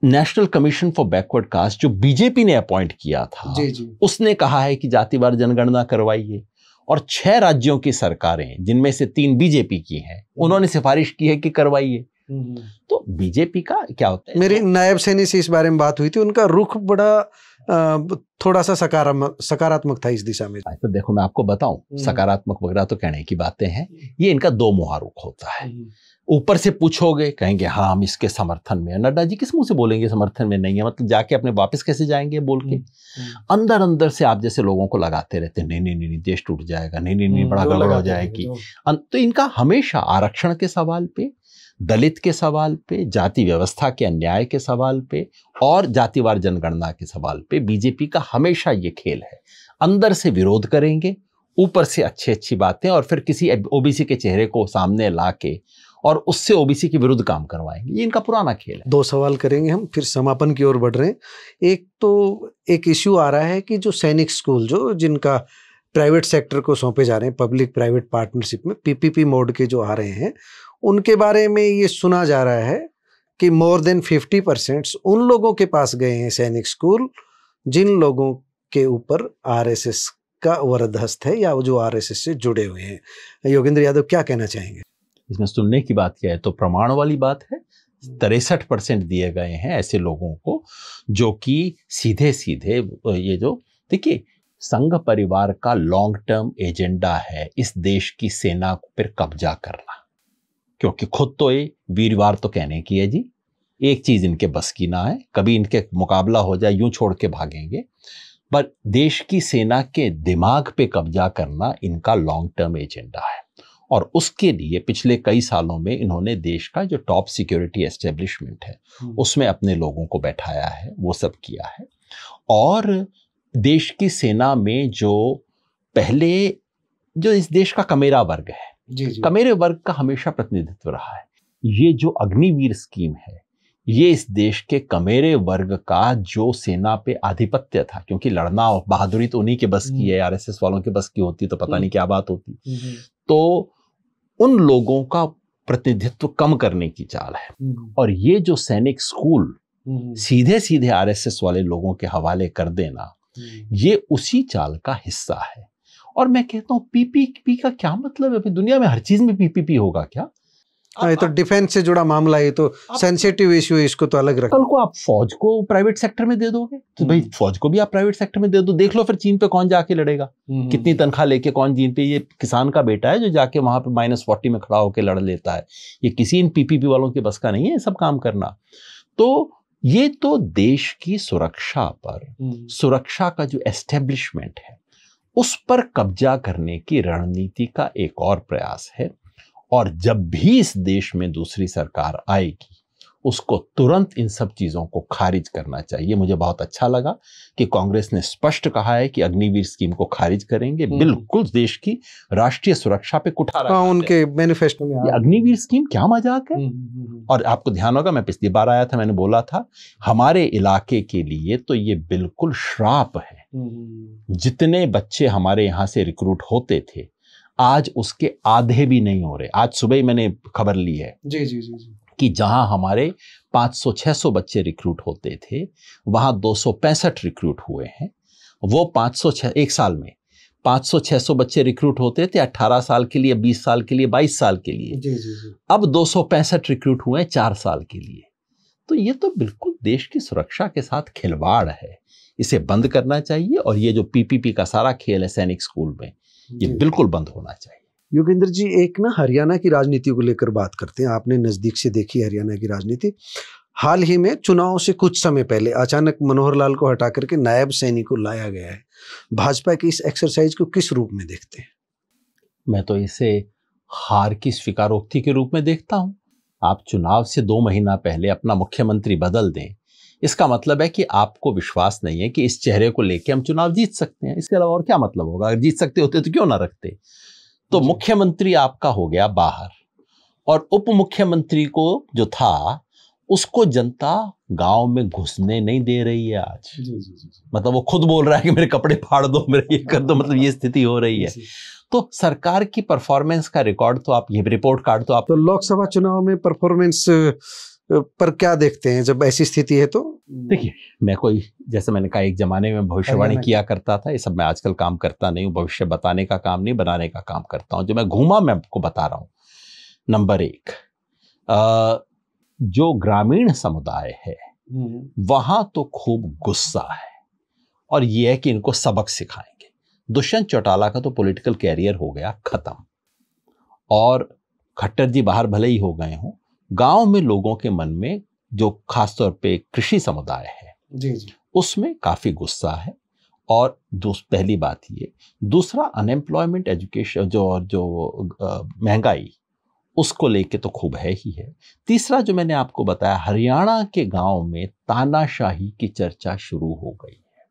national commission for backward caste जो बीजेपी ने अपॉइंट किया था जी जी। उसने कहा है कि जातिवार जनगणना करवाइए और छह राज्यों की सरकारें जिनमें से तीन बीजेपी की हैं हम्म। उन्होंने सिफारिश की है कि करवाइए हम्म। तो बीजेपी का क्या होता है मेरी नायब सैनी से इस बारे में बात हुई थी उनका रुख बड़ा थोड़ा सा सकारात्मक सकारात्मक था इस दिशा में तो देखो मैं आपको बताऊं हम्म। सकारात्मक वगैरह तो कहने की बातें हैं ये इनका दो मुहा रुख होता है हम्म। ऊपर से पूछोगे कहेंगे हाँ हम इसके समर्थन में नड्डा जी किस मुंह से बोलेंगे समर्थन में नहीं है मतलब जाके अपने वापस कैसे जाएंगे बोल के अंदर अंदर से आप जैसे लोगों को लगाते रहते हैं नहीं नहीं नहीं देश टूट जाएगा नहीं नहीं नहीं बड़ा गड़बड़ हो जाएगी तो इनका हमेशा आरक्षण के सवाल पे दलित के सवाल पे जाति व्यवस्था के अन्याय के सवाल पे और जातिवार जनगणना के सवाल पे बीजेपी का हमेशा ये खेल है अंदर से विरोध करेंगे ऊपर से अच्छी अच्छी बातें और फिर किसी ओबीसी के चेहरे को सामने ला के और उससे ओबीसी के विरुद्ध काम करवाएंगे ये इनका पुराना खेल है दो सवाल करेंगे हम फिर समापन की ओर बढ़ रहे हैं एक तो एक इश्यू आ रहा है कि जो सैनिक स्कूल जो जिनका प्राइवेट सेक्टर को सौंपे जा रहे हैं पब्लिक प्राइवेट पार्टनरशिप में पीपीपी मोड के जो आ रहे हैं उनके बारे में ये सुना जा रहा है कि मोर देन फिफ्टी परसेंट उन लोगों के पास गए हैं सैनिक स्कूल जिन लोगों के ऊपर आरएसएस का वरदहस्त है या जो आरएसएस से जुड़े हुए हैं योगेंद्र यादव क्या कहना चाहेंगे इसमें सुनने की बात क्या है तो प्रमाण वाली बात है तिरसठ परसेंट दिए गए हैं ऐसे लोगों को जो कि सीधे सीधे ये जो देखिए संघ परिवार का लॉन्ग टर्म एजेंडा है इस देश की सेना पर कब्जा करना क्योंकि खुद तो ये वीरवार तो कहने की है जी एक चीज़ इनके बस की ना है कभी इनके मुकाबला हो जाए यूं छोड़ के भागेंगे पर देश की सेना के दिमाग पे कब्जा करना इनका लॉन्ग टर्म एजेंडा है और उसके लिए पिछले कई सालों में इन्होंने देश का जो टॉप सिक्योरिटी एस्टेब्लिशमेंट है हम्म। उसमें अपने लोगों को बैठाया है वो सब किया है और देश की सेना में जो पहले जो इस देश का कमेरा वर्ग है कमेरे वर्ग का हमेशा प्रतिनिधित्व रहा है ये जो अग्निवीर स्कीम है ये इस देश के कमेरे वर्ग का जो सेना पे आधिपत्य था क्योंकि लड़ना बहादुरी तो उन्हीं के बस की हम्म। है आरएसएस वालों के बस की होती तो पता नहीं हम्म। क्या बात होती तो उन लोगों का प्रतिनिधित्व कम करने की चाल है हम्म। और ये जो सैनिक स्कूल सीधे सीधे आरएसएस वाले लोगों के हवाले कर देना ये उसी चाल का हिस्सा है और मैं कहता हूँ पीपीपी का क्या मतलब है दुनिया में हर चीज में पीपीपी होगा क्या आ, हाँ, ये तो डिफेंस से जुड़ा मामला है तो सेंसिटिव इश्यू इसको तो अलग रख कल को आप फौज को प्राइवेट सेक्टर में दे दोगे तो हम्म। भाई फौज को भी आप प्राइवेट सेक्टर में दे दो देख लो फिर चीन पे कौन जाके लड़ेगा हम्म, हम्म। कितनी तनख्वाह लेके कौन चीन पे ये किसान का बेटा है जो जाके वहां पे माइनस फोर्टी में खड़ा होकर लड़ लेता है ये किसी इन पीपीपी वालों के बस का नहीं है सब काम करना तो ये तो देश की सुरक्षा पर सुरक्षा का जो एस्टेब्लिशमेंट है उस पर कब्जा करने की रणनीति का एक और प्रयास है और जब भी इस देश में दूसरी सरकार आएगी उसको तुरंत इन सब चीज़ों को खारिज करना चाहिए मुझे बहुत अच्छा लगा कि कांग्रेस ने स्पष्ट कहा है कि अग्निवीर स्कीम को खारिज करेंगे हम्म। बिल्कुल देश की राष्ट्रीय सुरक्षा पे कुठारा हाँ, उनके मैनिफेस्टो में हाँ। अग्निवीर स्कीम क्या मजाक है हम्म, हम्म, और आपको ध्यान होगा मैं पिछली बार आया था मैंने बोला था हमारे इलाके के लिए तो ये बिल्कुल श्राप है जितने बच्चे हमारे यहाँ से रिक्रूट होते थे आज उसके आधे भी नहीं हो रहे आज सुबह ही मैंने खबर ली है जी जी जी जी कि जहां हमारे 500-600 बच्चे रिक्रूट होते थे वहां दो रिक्रूट हुए हैं वो 506 एक साल में 500-600 बच्चे रिक्रूट होते थे 18 साल के लिए 20 साल के लिए 22 साल के लिए अब दो रिक्रूट हुए हैं चार साल के लिए तो ये तो बिल्कुल देश की सुरक्षा के साथ खिलवाड़ है इसे बंद करना चाहिए और ये जो पीपीपी का सारा खेल है सैनिक स्कूल में ये बिल्कुल बंद होना चाहिए योगेंद्र जी एक ना हरियाणा की राजनीति को लेकर बात करते हैं आपने नज़दीक से देखी हरियाणा की राजनीति हाल ही में चुनाव से कुछ समय पहले अचानक मनोहर लाल को हटा करके नायब सैनी को लाया गया है भाजपा की इस एक्सरसाइज को किस रूप में देखते हैं मैं तो इसे हार की स्वीकारोक्ति के रूप में देखता हूँ आप चुनाव से दो महीना पहले अपना मुख्यमंत्री बदल दें इसका मतलब है कि आपको विश्वास नहीं है कि इस चेहरे को लेकर हम चुनाव जीत सकते हैं इसके अलावा और क्या मतलब होगा अगर जीत सकते होते तो क्यों ना रखते तो मुख्यमंत्री आपका हो गया बाहर और उप मुख्यमंत्री को जो था उसको जनता गांव में घुसने नहीं दे रही है आज जी, जी, जी, मतलब वो खुद बोल रहा है कि मेरे कपड़े फाड़ दो मेरे ये कर दो मतलब ये स्थिति हो रही है तो सरकार की परफॉर्मेंस का रिकॉर्ड तो आप ये रिपोर्ट कार्ड तो आप तो लोकसभा चुनाव में परफॉर्मेंस पर क्या देखते हैं जब ऐसी स्थिति है तो देखिए मैं कोई जैसे मैंने कहा एक जमाने में भविष्यवाणी किया करता था ये सब मैं आजकल काम करता नहीं हूँ भविष्य बताने का काम नहीं बनाने का काम करता हूँ जो मैं घूमा मैं आपको बता रहा हूँ नंबर एक आ, जो ग्रामीण समुदाय है हम्म। वहां तो खूब गुस्सा है और ये है कि इनको सबक सिखाएंगे दुष्यंत चौटाला का तो पॉलिटिकल कैरियर हो गया खत्म और खट्टर जी बाहर भले ही हो गए हों गांव में लोगों के मन में जो खासतौर पे कृषि समुदाय है जी जी उसमें काफ़ी गुस्सा है और पहली बात ये दूसरा अनएम्प्लॉयमेंट एजुकेशन जो जो महंगाई उसको लेके तो खूब है ही है तीसरा जो मैंने आपको बताया हरियाणा के गांव में तानाशाही की चर्चा शुरू हो गई है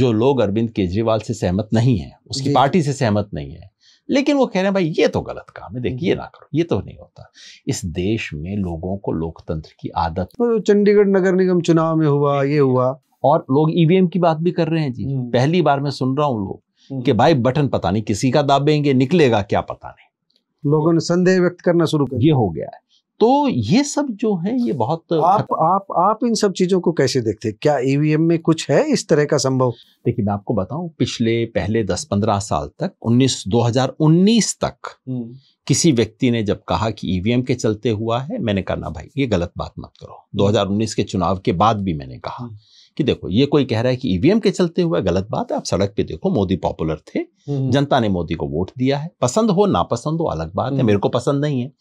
जो लोग अरविंद केजरीवाल से सहमत नहीं है उसकी पार्टी से सहमत नहीं है लेकिन वो कह रहे हैं भाई ये तो गलत काम है देखिए हम्म। ना करो ये तो नहीं होता इस देश में लोगों को लोकतंत्र की आदत तो चंडीगढ़ नगर निगम चुनाव में हुआ ये हुआ और लोग ईवीएम e की बात भी कर रहे हैं जी हम्म। पहली बार मैं सुन रहा हूँ लोग हम्म। कि भाई बटन पता नहीं किसी का दाबेंगे निकलेगा क्या पता नहीं लोगों ने संदेह व्यक्त करना शुरू कर ये हो गया है तो ये सब जो है ये बहुत आप आप आप इन सब चीजों को कैसे देखते हैं क्या ईवीएम e में कुछ है इस तरह का संभव देखिए मैं आपको बताऊं पिछले पहले 10-15 साल तक 19 2019 तक हम्म। किसी व्यक्ति ने जब कहा कि ईवीएम e के चलते हुआ है मैंने कहा ना भाई ये गलत बात मत करो 2019 के चुनाव के बाद भी मैंने कहा हम्म। कि देखो ये कोई कह रहा है कि ईवीएम e के चलते हुआ गलत बात है आप सड़क पे देखो मोदी पॉपुलर थे हम्म, हम्म। जनता ने मोदी को वोट दिया है पसंद हो नापसंद हो अलग बात है हम्म। मेरे को पसंद नहीं है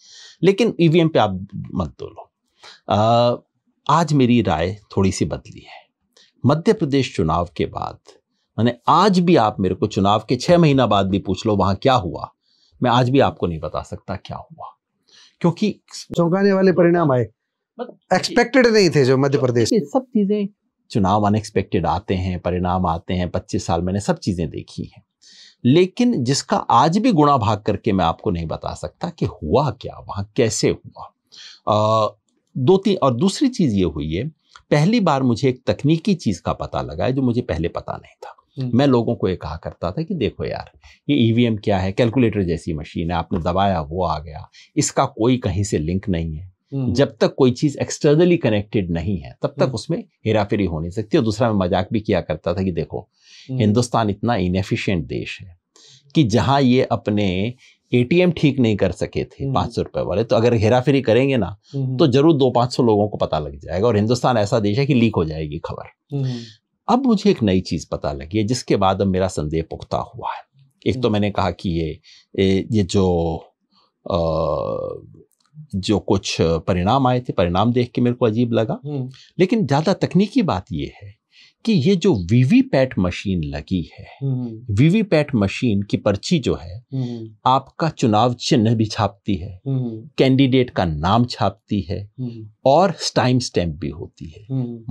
लेकिन ईवीएम e पे आप मत दोलो आज मेरी राय थोड़ी सी बदली है मध्य प्रदेश चुनाव के बाद मैंने आज भी आप मेरे को चुनाव के छह महीना बाद भी पूछ लो वहां क्या हुआ मैं आज भी आपको नहीं बता सकता क्या हुआ क्योंकि चौंकाने वाले परिणाम आए एक्सपेक्टेड मतलब नहीं थे जो मध्य प्रदेश सब चीजें चुनाव अनएक्सपेक्टेड आते हैं परिणाम आते हैं पच्चीस साल मैंने सब चीज़ें देखी हैं लेकिन जिसका आज भी गुणा भाग करके मैं आपको नहीं बता सकता कि हुआ क्या वहाँ कैसे हुआ आ, दो तीन और दूसरी चीज़ ये हुई है पहली बार मुझे एक तकनीकी चीज़ का पता लगा है जो मुझे पहले पता नहीं था मैं लोगों को ये कहा करता था कि देखो यार ये ईवीएम e क्या है कैलकुलेटर जैसी मशीन है आपने दबाया वो आ गया इसका कोई कहीं से लिंक नहीं है हम्म। जब तक कोई चीज एक्सटर्नली कनेक्टेड नहीं है तब तक हम्म। उसमें हेरा फेरी हो नहीं सकती और दूसरा मैं मजाक भी किया करता था कि देखो हम्म। हिंदुस्तान इतना इनएफिशिएंट देश है कि जहां ये अपने एटीएम ठीक नहीं कर सके थे पांच सौ रुपए वाले तो अगर हेरा फेरी करेंगे ना तो जरूर दो पांच सौ लोगों को पता लग जाएगा और हिंदुस्तान ऐसा देश है कि लीक हो जाएगी खबर अब मुझे एक नई चीज़ पता लगी है जिसके बाद अब मेरा संदेह पुख्ता हुआ है एक तो मैंने कहा कि ये ये जो जो कुछ परिणाम आए थे परिणाम देख के मेरे को अजीब लगा हम्म। लेकिन ज़्यादा तकनीकी बात यह है कि ये जो वीवीपैट मशीन लगी है हम्म, हम्म। वीवीपैट मशीन की पर्ची जो है आपका चुनाव चिन्ह भी छापती है कैंडिडेट का नाम छापती है और टाइम स्टैम्प भी होती है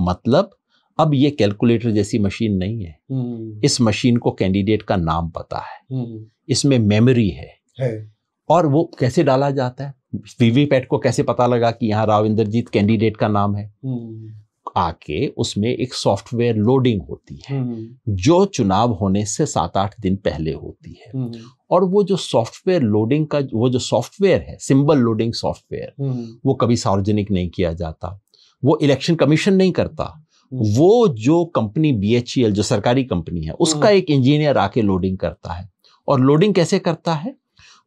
मतलब अब ये कैलकुलेटर जैसी मशीन नहीं है इस मशीन को कैंडिडेट का नाम पता है इसमें मेमोरी है, है। और वो कैसे डाला जाता है वीवीपैट को कैसे पता लगा कि यहाँ राव इंद्रजीत कैंडिडेट का नाम है हम्म। आके उसमें एक सॉफ्टवेयर लोडिंग होती है हम्म। जो चुनाव होने से सात आठ दिन पहले होती है हम्म। और वो जो सॉफ्टवेयर लोडिंग का वो जो सॉफ्टवेयर है सिंबल लोडिंग सॉफ्टवेयर वो कभी सार्वजनिक नहीं किया जाता वो इलेक्शन कमीशन नहीं करता वो जो कंपनी बी जो सरकारी कंपनी है उसका एक इंजीनियर आके लोडिंग करता है और लोडिंग कैसे करता है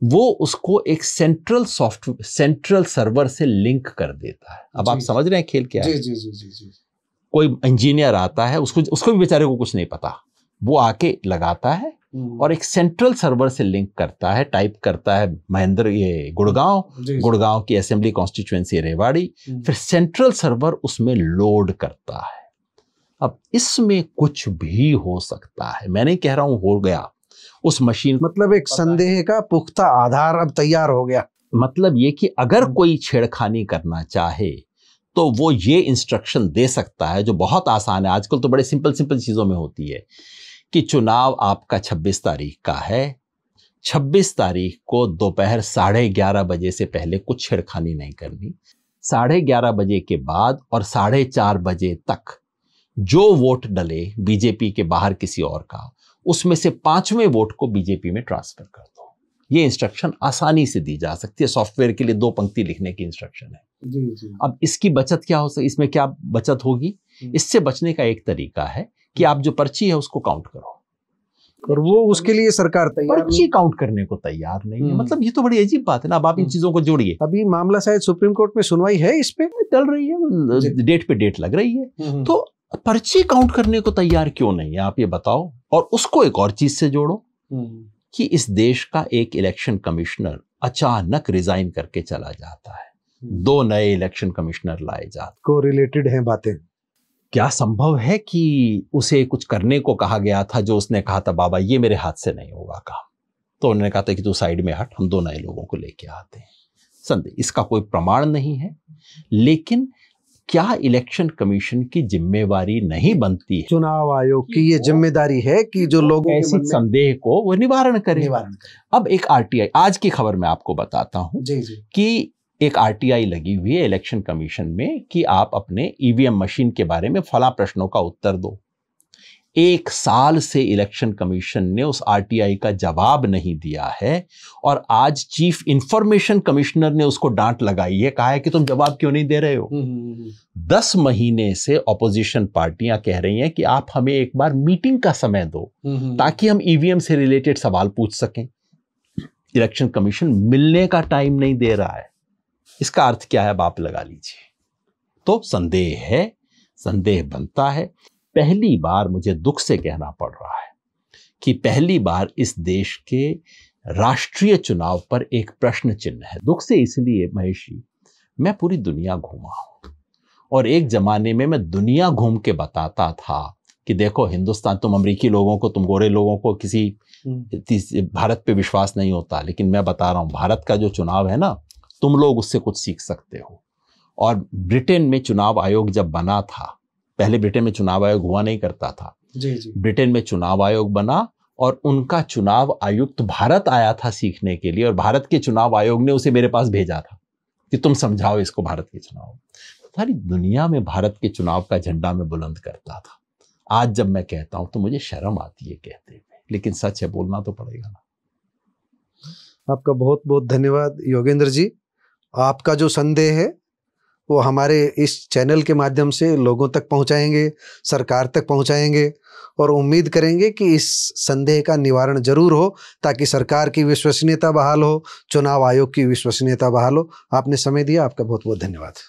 वो उसको एक सेंट्रल सॉफ्टवेयर सेंट्रल सर्वर से लिंक कर देता है अब आप समझ रहे हैं खेल क्या है जी जी जी जी कोई इंजीनियर आता है उसको उसको भी बेचारे को कुछ नहीं पता वो आके लगाता है हम्म। और एक सेंट्रल सर्वर से लिंक करता है टाइप करता है महेंद्र ये गुड़गांव गुड़गांव की असेंबली कॉन्स्टिट्यूएंसी रेवाड़ी हम्म। फिर सेंट्रल सर्वर उसमें लोड करता है अब इसमें कुछ भी हो सकता है मैं नहीं कह रहा हूं हो गया उस मशीन मतलब एक संदेह का पुख्ता आधार अब तैयार हो गया मतलब ये कि अगर हम्म। कोई छेड़खानी करना चाहे तो वो ये इंस्ट्रक्शन दे सकता है जो बहुत आसान है आजकल तो बड़े सिंपल सिंपल चीज़ों में होती है कि चुनाव आपका 26 तारीख का है 26 तारीख को दोपहर साढ़े ग्यारह बजे से पहले कुछ छेड़खानी नहीं करनी साढ़े ग्यारह बजे के बाद और साढ़े चार बजे तक जो वोट डले बीजेपी के बाहर किसी और का उसमें से पांचवें वोट को बीजेपी में ट्रांसफर कर दो ये इंस्ट्रक्शन आसानी से दी जा सकती है सॉफ्टवेयर के लिए दो पंक्ति लिखने की इंस्ट्रक्शन है जी जी। अब इसकी बचत क्या हो सकती इसमें क्या बचत होगी हम्म। इससे बचने का एक तरीका है कि आप जो पर्ची है उसको काउंट करो और वो उसके लिए सरकार तैयार पर्ची काउंट करने को तैयार नहीं है हम्म। मतलब ये तो बड़ी अजीब बात है ना अब आप इन हम्म। चीजों को जोड़िए अभी मामला शायद सुप्रीम कोर्ट में सुनवाई है इस पे चल रही है डेट पे डेट लग रही है तो पर्ची काउंट करने को तैयार क्यों नहीं है आप ये बताओ और उसको एक और चीज से जोड़ो हम्म। कि इस देश का एक इलेक्शन कमिश्नर अचानक रिजाइन करके चला जाता है हम्म। दो नए इलेक्शन कमिश्नर लाए जाते को रिलेटेड हैं बातें क्या संभव है कि उसे कुछ करने को कहा गया था जो उसने कहा था बाबा ये मेरे हाथ से नहीं होगा काम तो उन्होंने कहा था कि तू साइड में हट हम दो नए लोगों को लेके आते हैं संदेह इसका कोई प्रमाण नहीं है लेकिन क्या इलेक्शन कमीशन की जिम्मेवारी नहीं बनती है चुनाव आयोग की ये जिम्मेदारी है कि जो लोग ऐसे संदेह को वो निवारण करे निवारण अब एक आरटीआई आज की खबर मैं आपको बताता हूँ कि एक आरटीआई लगी हुई है इलेक्शन कमीशन में कि आप अपने ईवीएम e मशीन के बारे में फला प्रश्नों का उत्तर दो एक साल से इलेक्शन कमीशन ने उस आरटीआई का जवाब नहीं दिया है और आज चीफ इंफॉर्मेशन कमिश्नर ने उसको डांट लगाई है कहा है कि तुम जवाब क्यों नहीं दे रहे हो हम्म, हम्म, हम्म, दस महीने से ऑपोजिशन पार्टियां कह रही हैं कि आप हमें एक बार मीटिंग का समय दो ताकि हम ईवीएम e से रिलेटेड सवाल पूछ सकें इलेक्शन कमीशन मिलने का टाइम नहीं दे रहा है इसका अर्थ क्या है आप लगा लीजिए तो संदेह है संदेह बनता है पहली बार मुझे दुख से कहना पड़ रहा है कि पहली बार इस देश के राष्ट्रीय चुनाव पर एक प्रश्न चिन्ह है दुख से इसलिए महेश जी मैं पूरी दुनिया घूमा हूं और एक जमाने में मैं दुनिया घूम के बताता था कि देखो हिंदुस्तान तुम अमरीकी लोगों को तुम गोरे लोगों को किसी हम्म। भारत पे विश्वास नहीं होता लेकिन मैं बता रहा हूं भारत का जो चुनाव है ना तुम लोग उससे कुछ सीख सकते हो और ब्रिटेन में चुनाव आयोग जब बना था पहले ब्रिटेन में चुनाव आयोग हुआ नहीं करता था जी जी ब्रिटेन में चुनाव आयोग बना और उनका चुनाव आयुक्त भारत आया था सीखने के लिए और भारत के चुनाव आयोग ने उसे मेरे पास भेजा था कि तुम समझाओ इसको भारत के चुनाव सारी दुनिया में भारत के चुनाव का झंडा में बुलंद करता था आज जब मैं कहता हूं तो मुझे शर्म आती है कहते हुए लेकिन सच है बोलना तो पड़ेगा ना आपका बहुत बहुत धन्यवाद योगेंद्र जी आपका जो संदेह है वो हमारे इस चैनल के माध्यम से लोगों तक पहुंचाएंगे सरकार तक पहुंचाएंगे और उम्मीद करेंगे कि इस संदेह का निवारण जरूर हो ताकि सरकार की विश्वसनीयता बहाल हो चुनाव आयोग की विश्वसनीयता बहाल हो आपने समय दिया आपका बहुत बहुत धन्यवाद